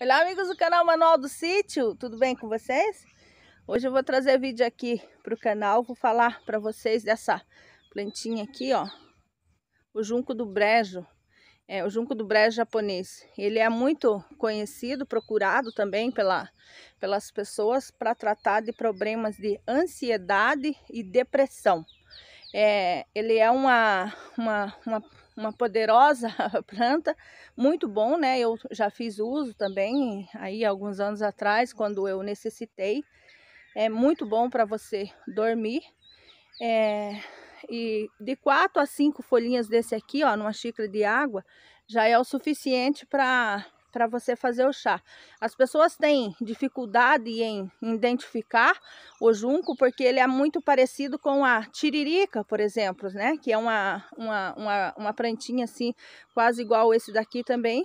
Olá amigos do canal Manual do Sítio, tudo bem com vocês? Hoje eu vou trazer vídeo aqui para o canal, vou falar para vocês dessa plantinha aqui, ó, o junco do brejo, é o junco do brejo japonês. Ele é muito conhecido, procurado também pela, pelas pessoas para tratar de problemas de ansiedade e depressão. É, ele é uma, uma, uma uma poderosa planta, muito bom, né? Eu já fiz uso também aí alguns anos atrás, quando eu necessitei. É muito bom para você dormir. É, e de quatro a cinco folhinhas desse aqui, ó, numa xícara de água, já é o suficiente para para você fazer o chá. As pessoas têm dificuldade em identificar o junco porque ele é muito parecido com a tiririca, por exemplo, né? Que é uma, uma, uma, uma plantinha assim, quase igual esse daqui também,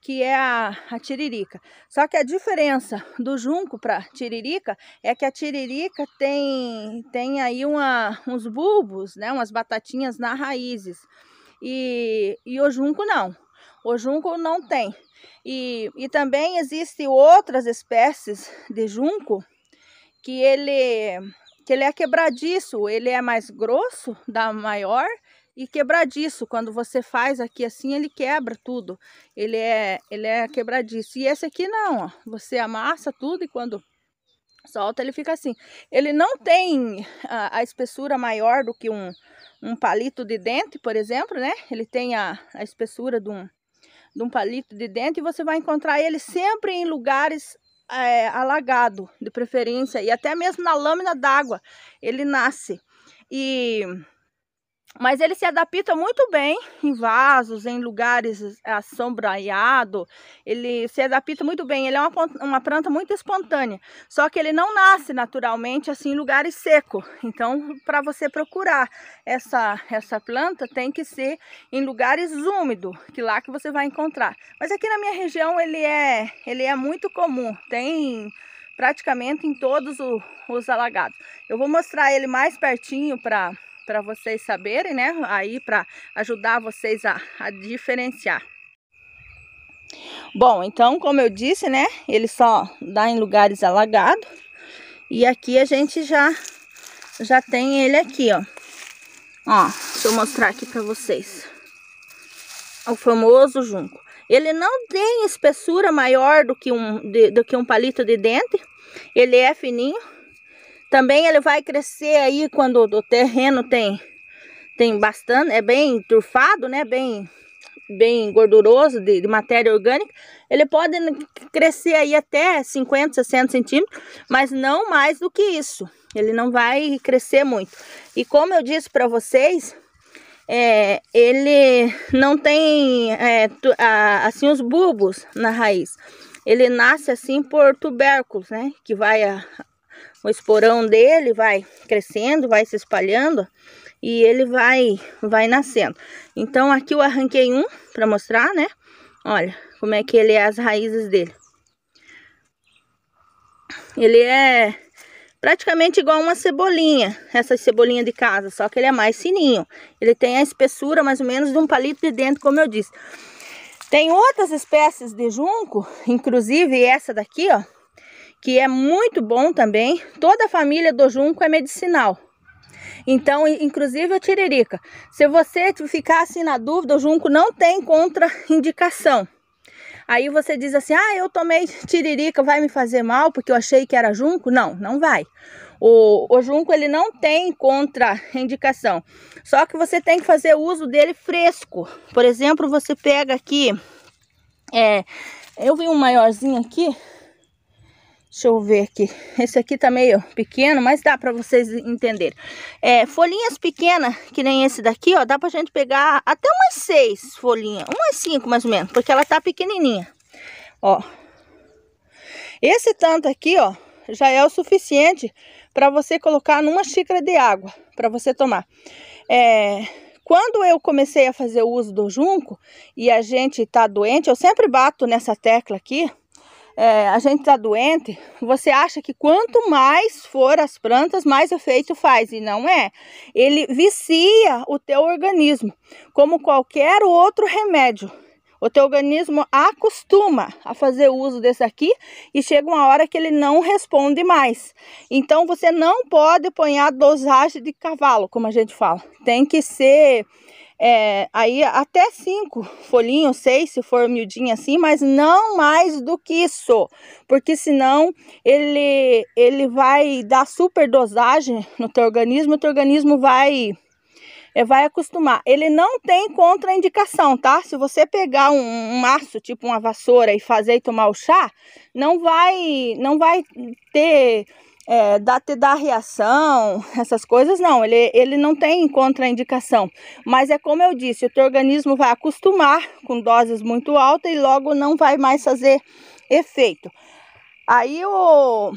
que é a, a, tiririca. Só que a diferença do junco para tiririca é que a tiririca tem, tem aí uma, uns bulbos, né? Umas batatinhas na raízes. E, e o junco não. O junco não tem. E, e também existem outras espécies de junco que ele, que ele é quebradiço, ele é mais grosso, da maior, e quebradiço. Quando você faz aqui assim, ele quebra tudo. Ele é, ele é quebradiço. E esse aqui não, ó. Você amassa tudo e quando solta ele fica assim. Ele não tem a, a espessura maior do que um, um palito de dente, por exemplo, né? Ele tem a, a espessura de um, de um palito de dente e você vai encontrar ele sempre em lugares é, alagados, de preferência, e até mesmo na lâmina d'água ele nasce. E mas ele se adapta muito bem em vasos, em lugares assombrados. Ele se adapta muito bem. Ele é uma, uma planta muito espontânea. Só que ele não nasce naturalmente assim em lugares secos. Então, para você procurar essa, essa planta, tem que ser em lugares úmidos, que lá que você vai encontrar. Mas aqui na minha região ele é, ele é muito comum. Tem praticamente em todos os, os alagados. Eu vou mostrar ele mais pertinho para para vocês saberem, né? Aí para ajudar vocês a, a diferenciar. Bom, então, como eu disse, né? Ele só dá em lugares alagados. E aqui a gente já, já tem ele aqui, ó. Ó, deixa eu mostrar aqui para vocês. O famoso junco. Ele não tem espessura maior do que um, de, do que um palito de dente. Ele é fininho também ele vai crescer aí quando o terreno tem, tem bastante, é bem turfado, né? Bem, bem gorduroso de, de matéria orgânica. Ele pode crescer aí até 50, 60 centímetros, mas não mais do que isso. Ele não vai crescer muito. E como eu disse para vocês, é, ele não tem é, tu, a, assim os bulbos na raiz. Ele nasce assim por tubérculos, né? Que vai a, o esporão dele vai crescendo, vai se espalhando e ele vai, vai nascendo. Então, aqui eu arranquei um para mostrar, né? Olha como é que ele é as raízes dele. Ele é praticamente igual uma cebolinha, essa cebolinha de casa, só que ele é mais fininho. Ele tem a espessura mais ou menos de um palito de dentro, como eu disse. Tem outras espécies de junco, inclusive essa daqui, ó, que é muito bom também. Toda a família do junco é medicinal. Então, inclusive a tiririca. Se você ficar assim na dúvida, o junco não tem contraindicação. Aí você diz assim: ah, eu tomei tiririca, vai me fazer mal porque eu achei que era junco? Não, não vai. O, o junco ele não tem contraindicação, só que você tem que fazer uso dele fresco. Por exemplo, você pega aqui, é, eu vi um maiorzinho aqui, Deixa eu ver aqui. Esse aqui tá meio pequeno, mas dá pra vocês entenderem. É, folhinhas pequenas, que nem esse daqui, ó. Dá pra gente pegar até umas seis folhinhas. Umas cinco, mais ou menos. Porque ela tá pequenininha. Ó. Esse tanto aqui, ó. Já é o suficiente pra você colocar numa xícara de água. Pra você tomar. É... Quando eu comecei a fazer o uso do junco e a gente tá doente, eu sempre bato nessa tecla aqui, é, a gente tá doente, você acha que quanto mais for as plantas, mais efeito faz. E não é. Ele vicia o teu organismo, como qualquer outro remédio. O teu organismo acostuma a fazer uso desse aqui e chega uma hora que ele não responde mais. Então você não pode pôr a dosagem de cavalo, como a gente fala. Tem que ser é, aí até cinco folhinhos, seis se for miudinho assim, mas não mais do que isso, porque senão ele, ele vai dar super dosagem no teu organismo, o teu organismo vai é, vai acostumar. Ele não tem contraindicação, tá? Se você pegar um, um, maço, tipo uma vassoura, e fazer e tomar o chá, não vai, não vai ter é, te da reação, essas coisas, não. Ele, ele não tem contraindicação. Mas é como eu disse, o teu organismo vai acostumar com doses muito altas e logo não vai mais fazer efeito. Aí o,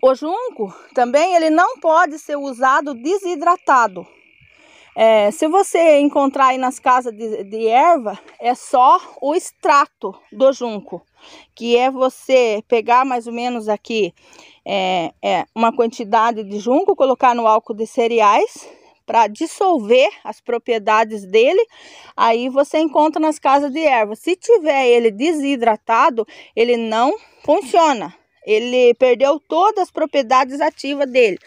o junco também ele não pode ser usado desidratado. É, se você encontrar aí nas casas de, de, erva, é só o extrato do junco, que é você pegar mais ou menos aqui é, é, uma quantidade de junco, colocar no álcool de cereais para dissolver as propriedades dele. Aí você encontra nas casas de erva. Se tiver ele desidratado, ele não funciona. Ele perdeu todas as propriedades ativas dele.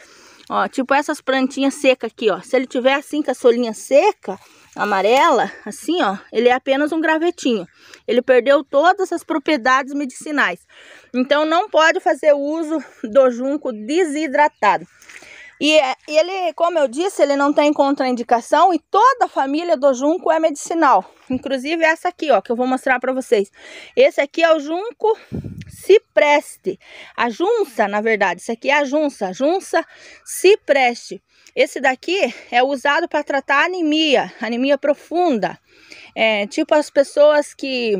Ó, tipo essas plantinhas secas aqui, ó. Se ele tiver assim com a solinha seca, amarela, assim, ó, ele é apenas um gravetinho. Ele perdeu todas as propriedades medicinais. Então, não pode fazer uso do junco desidratado. É, e ele, como eu disse, ele não tem contraindicação e toda a família do junco é medicinal. Inclusive essa aqui, ó, que eu vou mostrar para vocês. Esse aqui é o junco se preste. A junça, na verdade, isso aqui é a junça, junça se preste. Esse daqui é usado para tratar anemia, anemia profunda. É, tipo as pessoas que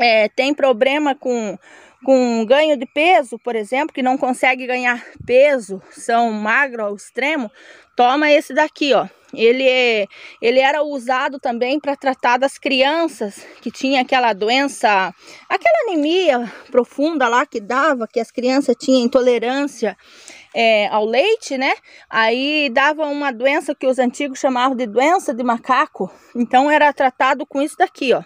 é, têm problema com com ganho de peso, por exemplo, que não consegue ganhar peso, são magro ao extremo, toma esse daqui, ó. Ele, é, ele era usado também para tratar das crianças que tinha aquela doença, aquela anemia profunda lá que dava, que as crianças tinham intolerância é, ao leite, né? Aí dava uma doença que os antigos chamavam de doença de macaco. Então era tratado com isso daqui, ó.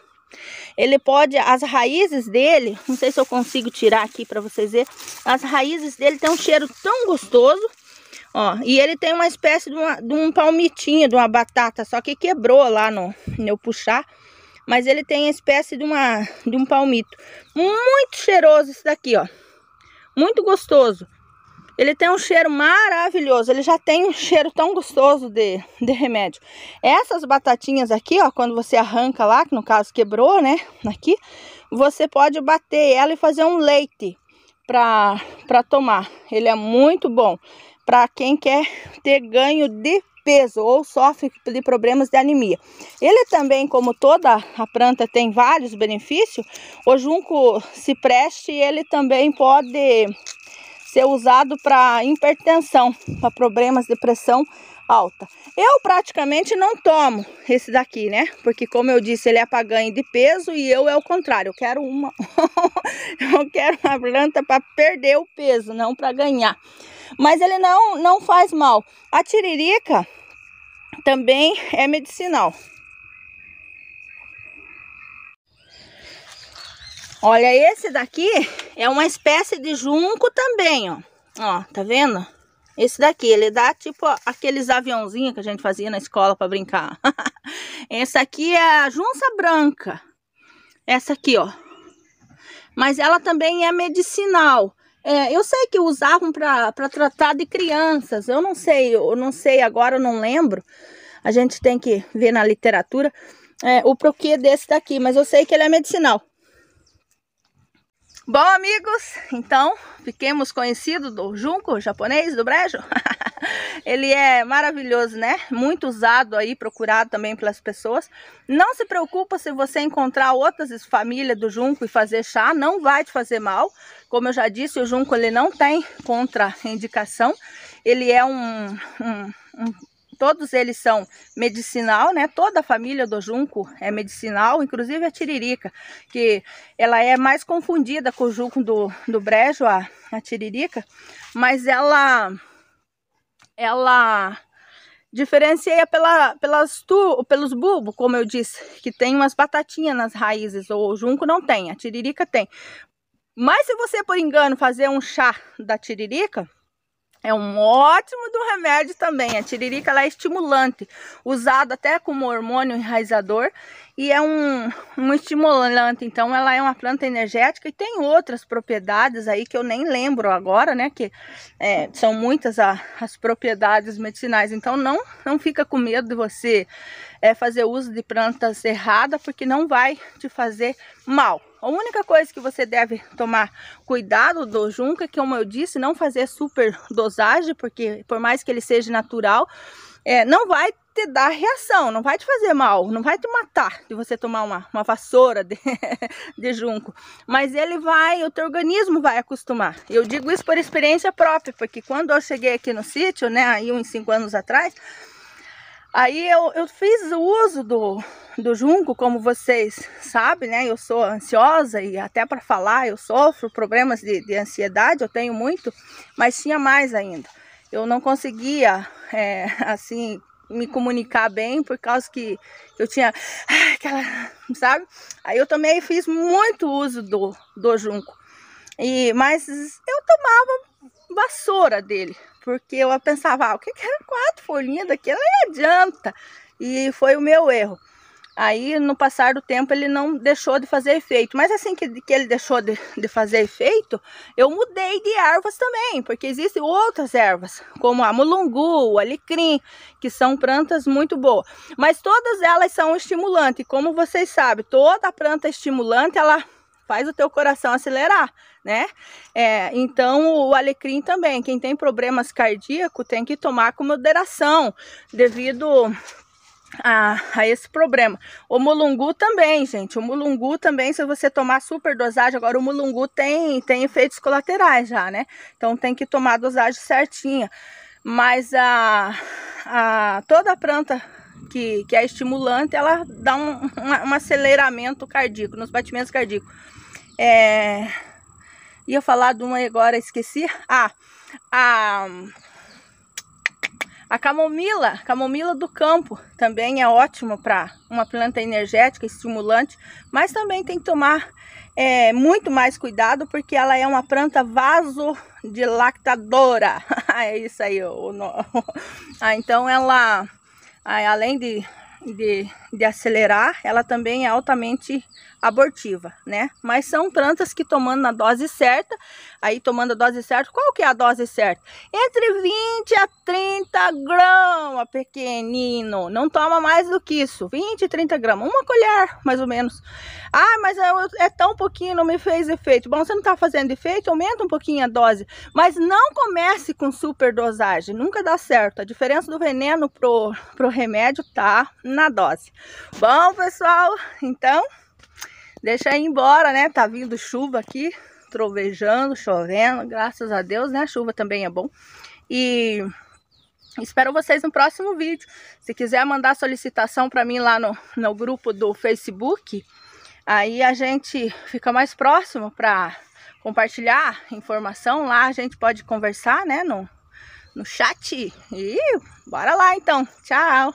Ele pode, as raízes dele, não sei se eu consigo tirar aqui para vocês verem, as raízes dele tem um cheiro tão gostoso, ó, e ele tem uma espécie de, uma, de um palmitinho, de uma batata, só que quebrou lá no, meu puxar, mas ele tem a espécie de, uma, de um palmito. Muito cheiroso isso daqui, ó, muito gostoso. Ele tem um cheiro maravilhoso. Ele já tem um cheiro tão gostoso de, de remédio. Essas batatinhas aqui, ó, quando você arranca lá, que no caso quebrou, né? Aqui, você pode bater ela e fazer um leite para tomar. Ele é muito bom para quem quer ter ganho de peso ou sofre de problemas de anemia. Ele também, como toda a planta tem vários benefícios, o junco cipreste, ele também pode ser usado para hipertensão, para problemas de pressão alta. Eu praticamente não tomo esse daqui, né? Porque como eu disse, ele é para ganho de peso e eu é o contrário. Eu quero uma eu quero uma planta para perder o peso, não para ganhar. Mas ele não não faz mal. A tiririca também é medicinal. Olha, esse daqui é uma espécie de junco também, ó. Ó, tá vendo? Esse daqui, ele dá tipo ó, aqueles aviãozinhos que a gente fazia na escola para brincar. Essa aqui é a junça branca. Essa aqui, ó. Mas ela também é medicinal. É, eu sei que usavam para tratar de crianças. Eu não sei, eu não sei agora, eu não lembro. A gente tem que ver na literatura é, o porquê desse daqui. Mas eu sei que ele é medicinal. Bom, amigos, então fiquemos conhecidos do junco japonês, do brejo. Ele é maravilhoso, né? Muito usado aí, procurado também pelas pessoas. Não se preocupa se você encontrar outras famílias do junco e fazer chá, não vai te fazer mal. Como eu já disse, o junco ele não tem contraindicação. Ele é um, um, um todos eles são medicinal, né? Toda a família do junco é medicinal, inclusive a tiririca, que ela é mais confundida com o junco do, do brejo, a, a tiririca, mas ela ela diferencia pela, pelas tu, pelos bulbos, como eu disse, que tem umas batatinhas nas raízes, ou o junco não tem, a tiririca tem. Mas se você, por engano, fazer um chá da tiririca, é um ótimo do remédio também. A é tiririca ela é estimulante, usado até como hormônio enraizador e é um, um estimulante. Então, ela é uma planta energética e tem outras propriedades aí que eu nem lembro agora, né? Que é, são muitas a, as propriedades medicinais. Então, não, não fica com medo de você é, fazer uso de plantas errada, porque não vai te fazer mal. A única coisa que você deve tomar cuidado do junco é que, como eu disse, não fazer super dosagem, porque por mais que ele seja natural, é, não vai te dar reação, não vai te fazer mal, não vai te matar de você tomar uma, uma vassoura de, de junco. Mas ele vai, o teu organismo vai acostumar. Eu digo isso por experiência própria, porque quando eu cheguei aqui no sítio, né, aí uns 5 anos atrás, Aí eu, eu fiz uso do, do junco, como vocês sabem, né? Eu sou ansiosa e até para falar eu sofro problemas de, de, ansiedade, eu tenho muito, mas tinha mais ainda. Eu não conseguia, é, assim, me comunicar bem por causa que eu tinha aquela, sabe? Aí eu também fiz muito uso do, do junco. E, mas eu tomava vassoura dele, porque eu pensava, ah, o que, que era quatro folhinhas daquela não adianta. E foi o meu erro. Aí, no passar do tempo, ele não deixou de fazer efeito. Mas assim que, que ele deixou de, de fazer efeito, eu mudei de ervas também, porque existem outras ervas, como a mulungu, o alecrim, que são plantas muito boas. Mas todas elas são estimulantes. Como vocês sabem, toda planta estimulante, ela faz o teu coração acelerar, né? É, então, o alecrim também, quem tem problemas cardíacos tem que tomar com moderação, devido a, a, esse problema. O mulungu também, gente. O mulungu também, se você tomar super dosagem, agora o mulungu tem, tem efeitos colaterais já, né? Então tem que tomar a dosagem certinha. Mas a, a toda a planta que, que é estimulante, ela dá um, um, um aceleramento cardíaco, nos batimentos cardíacos. É... Ia falar de uma agora, esqueci. Ah, a... A camomila, camomila do campo, também é ótima para uma planta energética, estimulante, mas também tem que tomar é, muito mais cuidado porque ela é uma planta vasodilactadora. é isso aí. O, ah, então ela, ah, além de, de, de acelerar, ela também é altamente abortiva, né? Mas são plantas que tomando na dose certa, aí tomando a dose certa, qual que é a dose certa? Entre 20 a 30 gramas, pequenino. Não toma mais do que isso, 20, 30 gramas, uma colher, mais ou menos. Ah, mas é, é tão pouquinho, não me fez efeito. Bom, você não tá fazendo efeito, aumenta um pouquinho a dose, mas não comece com superdosagem, nunca dá certo. A diferença do veneno pro pro remédio tá na dose. Bom, pessoal, então Deixa ir embora, né? Tá vindo chuva aqui, trovejando, chovendo. Graças a Deus, né? A chuva também é bom. E espero vocês no próximo vídeo. Se quiser mandar solicitação para mim lá no, no grupo do Facebook, aí a gente fica mais próximo para compartilhar informação lá. A gente pode conversar, né? No, no chat. E bora lá então. Tchau!